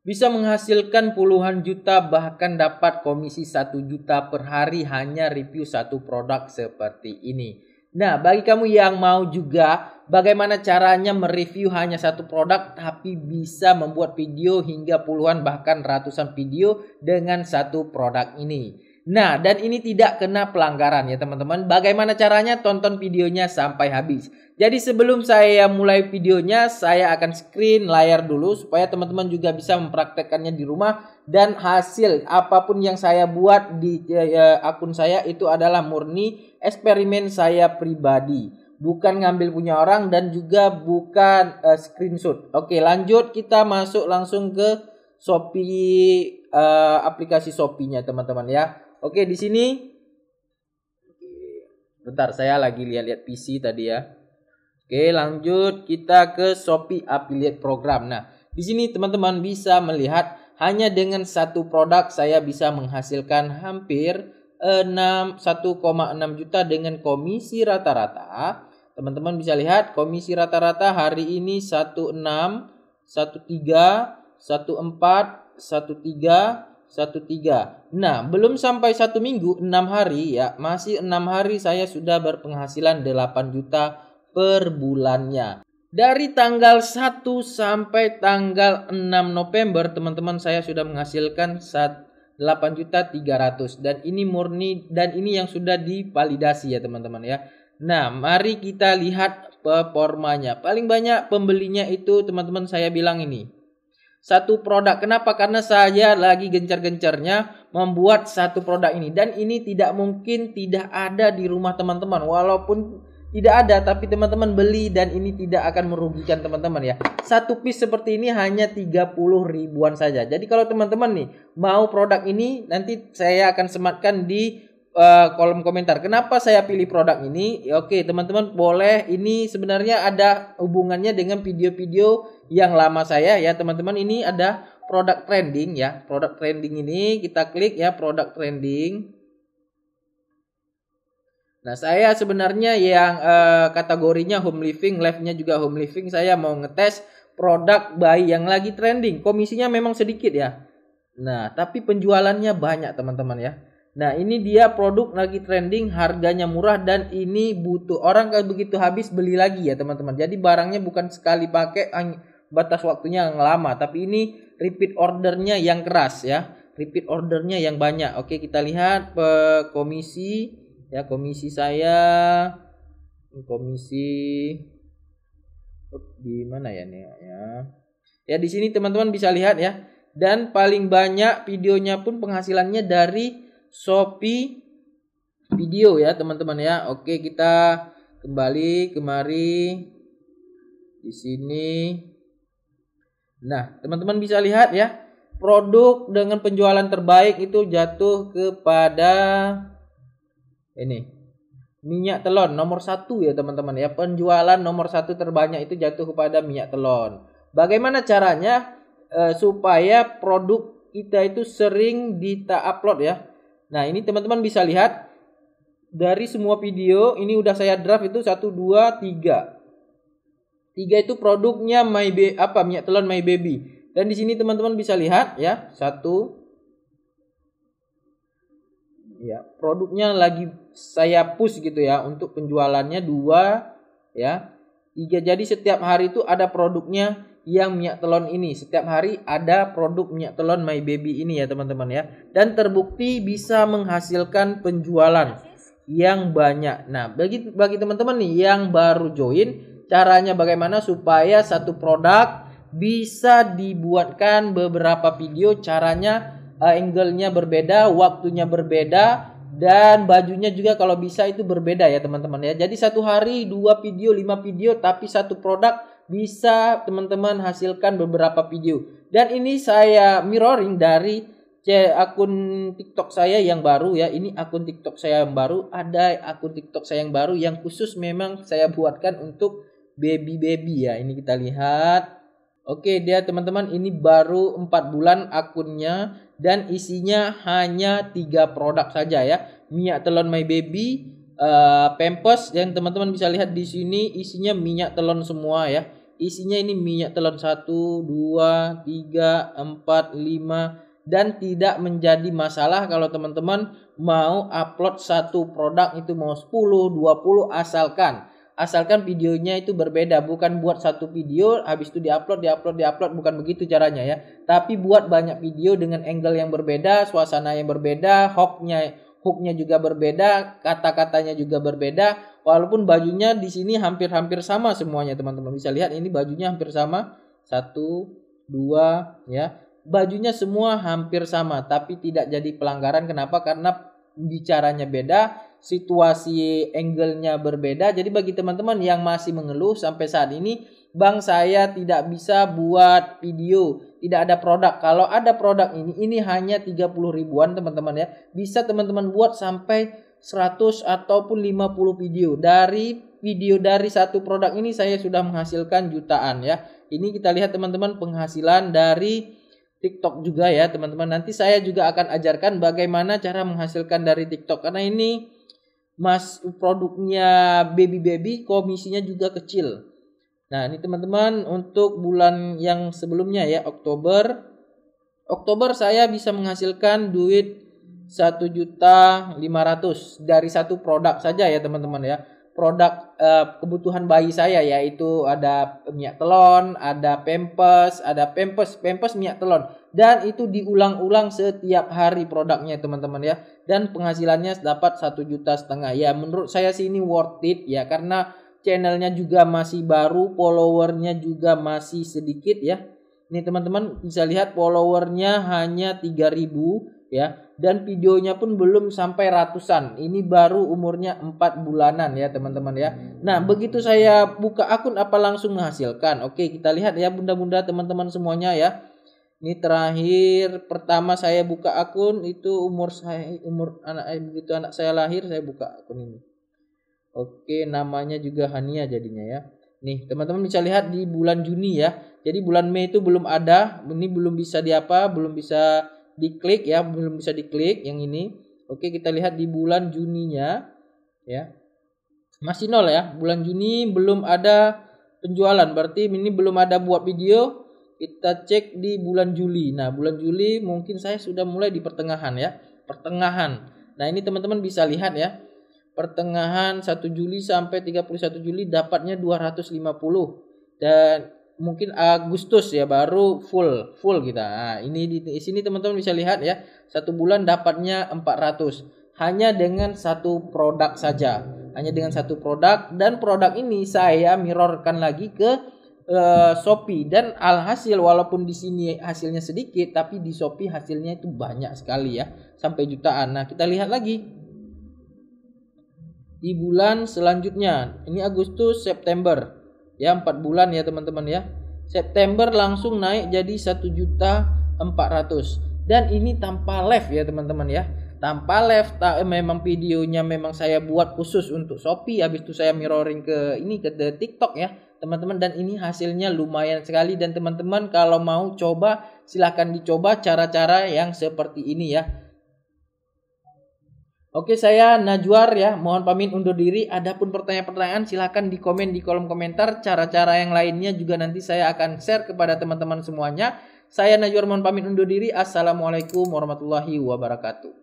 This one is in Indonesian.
bisa menghasilkan puluhan juta bahkan dapat komisi satu juta per hari hanya review satu produk seperti ini. Nah, bagi kamu yang mau juga bagaimana caranya mereview hanya satu produk tapi bisa membuat video hingga puluhan bahkan ratusan video dengan satu produk ini. Nah, dan ini tidak kena pelanggaran ya teman-teman. Bagaimana caranya? Tonton videonya sampai habis. Jadi sebelum saya mulai videonya, saya akan screen layar dulu supaya teman-teman juga bisa mempraktekkannya di rumah dan hasil apapun yang saya buat di eh, eh, akun saya itu adalah murni eksperimen saya pribadi. Bukan ngambil punya orang dan juga bukan uh, screenshot. Oke, lanjut kita masuk langsung ke Shopee uh, aplikasi Shopee-nya teman-teman ya. Oke, di sini Bentar, saya lagi lihat-lihat PC tadi ya. Oke, lanjut kita ke Shopee Affiliate Program. Nah, di sini teman-teman bisa melihat hanya dengan satu produk saya bisa menghasilkan hampir 6 1,6 juta dengan komisi rata-rata. Teman-teman bisa lihat komisi rata-rata hari ini 16 13 14 13 satu Nah, belum sampai satu minggu, enam hari ya, masih enam hari saya sudah berpenghasilan 8 juta per bulannya. Dari tanggal 1 sampai tanggal 6 November, teman-teman saya sudah menghasilkan 8 juta 300 dan ini murni dan ini yang sudah divalidasi ya teman-teman ya. Nah, mari kita lihat performanya. Paling banyak pembelinya itu teman-teman saya bilang ini satu produk. Kenapa? Karena saya lagi gencar-gencarnya membuat satu produk ini dan ini tidak mungkin tidak ada di rumah teman-teman walaupun tidak ada tapi teman-teman beli dan ini tidak akan merugikan teman-teman ya. Satu piece seperti ini hanya 30 ribuan saja. Jadi kalau teman-teman nih mau produk ini nanti saya akan sematkan di Eh, kolom komentar. Kenapa saya pilih produk ini? Ya, oke, teman-teman boleh. Ini sebenarnya ada hubungannya dengan video-video yang lama saya ya, teman-teman. Ini ada produk trending ya. Produk trending ini kita klik ya, produk trending. Nah, saya sebenarnya yang eh, kategorinya home living, live-nya juga home living. Saya mau ngetes produk bayi yang lagi trending. Komisinya memang sedikit ya. Nah, tapi penjualannya banyak teman-teman ya Nah ini dia produk lagi trending harganya murah dan ini butuh orang kalau begitu habis beli lagi ya teman-teman. Jadi barangnya bukan sekali pakai batas waktunya yang lama tapi ini repeat ordernya yang keras ya. Repeat ordernya yang banyak. Oke kita lihat komisi ya komisi saya komisi di mana ya nih ya. Ya di sini teman-teman bisa lihat ya dan paling banyak videonya pun penghasilannya dari Shopee video ya teman-teman ya. Oke, kita kembali kemari di sini. Nah, teman-teman bisa lihat ya, produk dengan penjualan terbaik itu jatuh kepada ini minyak telon nomor satu ya teman-teman ya penjualan nomor satu terbanyak itu jatuh kepada minyak telon bagaimana caranya e, supaya produk kita itu sering di upload ya Nah, ini teman-teman bisa lihat dari semua video ini udah saya draft itu 1 2 3. tiga itu produknya my Be apa minyak telon my baby. Dan di sini teman-teman bisa lihat ya, satu ya, produknya lagi saya push gitu ya untuk penjualannya dua ya. Tiga jadi setiap hari itu ada produknya yang minyak telon ini. Setiap hari ada produk minyak telon My Baby ini ya teman-teman ya. Dan terbukti bisa menghasilkan penjualan yang banyak. Nah, bagi bagi teman-teman nih yang baru join, caranya bagaimana supaya satu produk bisa dibuatkan beberapa video caranya eh, angle-nya berbeda, waktunya berbeda dan bajunya juga kalau bisa itu berbeda ya teman-teman ya. Jadi satu hari dua video, lima video tapi satu produk bisa teman-teman hasilkan beberapa video. Dan ini saya mirroring dari akun TikTok saya yang baru ya. Ini akun TikTok saya yang baru, ada akun TikTok saya yang baru yang khusus memang saya buatkan untuk baby-baby ya. Ini kita lihat. Oke, dia teman-teman ini baru 4 bulan akunnya dan isinya hanya tiga produk saja ya. Minyak telon My Baby, uh, Pampers yang teman-teman bisa lihat di sini isinya minyak telon semua ya Isinya ini minyak telur 1, 2, 3, 4, 5 dan tidak menjadi masalah kalau teman-teman mau upload satu produk itu mau 10, 20 asalkan asalkan videonya itu berbeda bukan buat satu video habis itu diupload diupload diupload bukan begitu caranya ya tapi buat banyak video dengan angle yang berbeda suasana yang berbeda hooknya hooknya juga berbeda kata-katanya juga berbeda walaupun bajunya di sini hampir-hampir sama semuanya teman-teman bisa lihat ini bajunya hampir sama satu dua ya bajunya semua hampir sama tapi tidak jadi pelanggaran kenapa karena bicaranya beda situasi angle-nya berbeda. Jadi bagi teman-teman yang masih mengeluh sampai saat ini, Bang saya tidak bisa buat video, tidak ada produk. Kalau ada produk ini, ini hanya 30 ribuan teman-teman ya. Bisa teman-teman buat sampai 100 ataupun 50 video. Dari video dari satu produk ini saya sudah menghasilkan jutaan ya. Ini kita lihat teman-teman penghasilan dari TikTok juga ya teman-teman. Nanti saya juga akan ajarkan bagaimana cara menghasilkan dari TikTok karena ini mas produknya baby baby komisinya juga kecil. Nah, ini teman-teman untuk bulan yang sebelumnya ya Oktober. Oktober saya bisa menghasilkan duit satu juta lima dari satu produk saja ya teman-teman ya produk uh, kebutuhan bayi saya yaitu ada minyak telon, ada pempes, ada pempes, pempes minyak telon dan itu diulang-ulang setiap hari produknya teman-teman ya dan penghasilannya dapat satu juta setengah ya menurut saya sih ini worth it ya karena channelnya juga masih baru followernya juga masih sedikit ya ini teman-teman bisa lihat followernya hanya 3000 ya dan videonya pun belum sampai ratusan ini baru umurnya empat bulanan ya teman-teman ya nah begitu saya buka akun apa langsung menghasilkan oke kita lihat ya bunda-bunda teman-teman semuanya ya ini terakhir pertama saya buka akun itu umur saya umur anak eh, begitu anak saya lahir saya buka akun ini oke namanya juga Hania jadinya ya nih teman-teman bisa lihat di bulan Juni ya jadi bulan Mei itu belum ada ini belum bisa diapa belum bisa diklik ya, belum bisa diklik yang ini. Oke, kita lihat di bulan Juninya ya. Masih nol ya, bulan Juni belum ada penjualan. Berarti ini belum ada buat video. Kita cek di bulan Juli. Nah, bulan Juli mungkin saya sudah mulai di pertengahan ya, pertengahan. Nah, ini teman-teman bisa lihat ya. Pertengahan 1 Juli sampai 31 Juli dapatnya 250 dan mungkin Agustus ya baru full full kita. Nah, ini di, di sini teman-teman bisa lihat ya, satu bulan dapatnya 400 hanya dengan satu produk saja. Hanya dengan satu produk dan produk ini saya mirrorkan lagi ke eh, Shopee dan alhasil walaupun di sini hasilnya sedikit tapi di Shopee hasilnya itu banyak sekali ya, sampai jutaan. Nah, kita lihat lagi di bulan selanjutnya. Ini Agustus, September ya 4 bulan ya teman-teman ya September langsung naik jadi 1 juta 400 dan ini tanpa left ya teman-teman ya tanpa left ta eh, memang videonya memang saya buat khusus untuk Shopee habis itu saya mirroring ke ini ke the TikTok ya teman-teman dan ini hasilnya lumayan sekali dan teman-teman kalau mau coba silahkan dicoba cara-cara yang seperti ini ya Oke, saya Najwar ya. Mohon pamit undur diri. Adapun pertanyaan-pertanyaan silahkan di komen di kolom komentar. Cara-cara yang lainnya juga nanti saya akan share kepada teman-teman semuanya. Saya Najwar mohon pamit undur diri. Assalamualaikum warahmatullahi wabarakatuh.